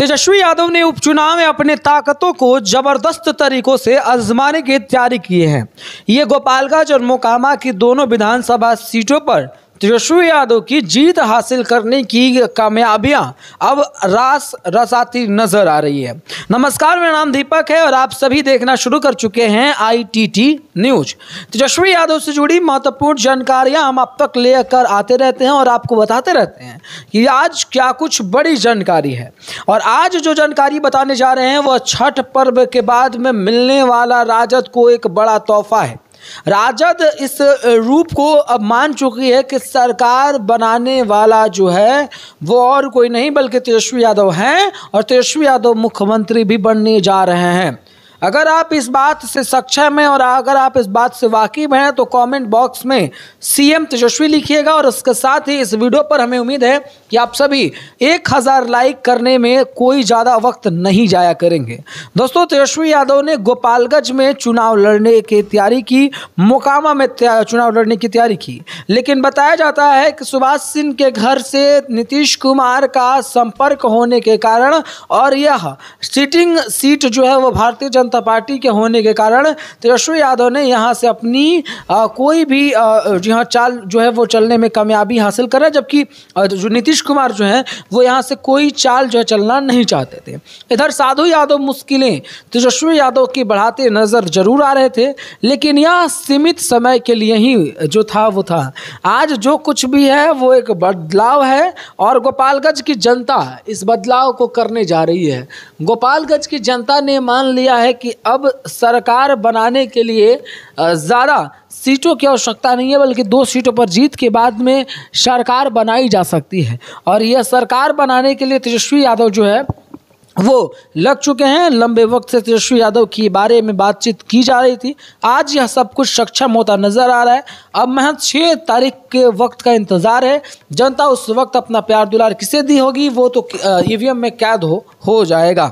तेजस्वी यादव ने उपचुनाव में अपने ताकतों को जबरदस्त तरीकों से आजमाने की तैयारी की है ये गोपालगंज और मोकामा की दोनों विधानसभा सीटों पर तेजस्वी यादव की जीत हासिल करने की कामयाबियां अब रास रसाती नजर आ रही है नमस्कार मेरा नाम दीपक है और आप सभी देखना शुरू कर चुके हैं आईटीटी न्यूज तेजस्वी यादव से जुड़ी महत्वपूर्ण जानकारियां हम आप तक लेकर आते रहते हैं और आपको बताते रहते हैं कि आज क्या कुछ बड़ी जानकारी है और आज जो जानकारी बताने जा रहे हैं वह छठ पर्व के बाद में मिलने वाला राजद को एक बड़ा तोहफा है राजद इस रूप को अब मान चुकी है कि सरकार बनाने वाला जो है वो और कोई नहीं बल्कि तेजस्वी यादव हैं और तेजस्वी यादव मुख्यमंत्री भी बनने जा रहे हैं अगर आप इस बात से सक्षम हैं और अगर आप इस बात से वाकिफ हैं तो कमेंट बॉक्स में सीएम तेजस्वी लिखिएगा और उसके साथ ही इस वीडियो पर हमें उम्मीद है कि आप सभी एक हज़ार लाइक करने में कोई ज़्यादा वक्त नहीं जाया करेंगे दोस्तों तेजस्वी यादव ने गोपालगंज में चुनाव लड़ने की तैयारी की मोकामा में चुनाव लड़ने की तैयारी की लेकिन बताया जाता है कि सुभाष सिंह के घर से नीतीश कुमार का संपर्क होने के कारण और यह सीटिंग सीट जो है वो भारतीय जनता जनता पार्टी के होने के कारण तेजस्वी यादव ने यहाँ से अपनी आ, कोई भी जी हाँ चाल जो है वो चलने में कामयाबी हासिल करा जबकि जो नीतीश कुमार जो हैं वो यहाँ से कोई चाल जो है चलना नहीं चाहते थे इधर साधु यादव मुश्किलें तेजस्वी यादव की बढ़ाते नज़र जरूर आ रहे थे लेकिन यह सीमित समय के लिए ही जो था वो था आज जो कुछ भी है वो एक बदलाव है और गोपालगंज की जनता इस बदलाव को करने जा रही है गोपालगंज की जनता ने मान लिया है कि अब सरकार बनाने के लिए ज़्यादा सीटों की आवश्यकता नहीं है बल्कि दो सीटों पर जीत के बाद में सरकार बनाई जा सकती है और यह सरकार बनाने के लिए तेजस्वी यादव जो है वो लग चुके हैं लंबे वक्त से तेजस्वी यादव के बारे में बातचीत की जा रही थी आज यह सब कुछ सक्षम होता नजर आ रहा है अब महज छः तारीख के वक्त का इंतज़ार है जनता उस वक्त अपना प्यार दुलार किसे दी होगी वो तो ईवीएम में कैद हो हो जाएगा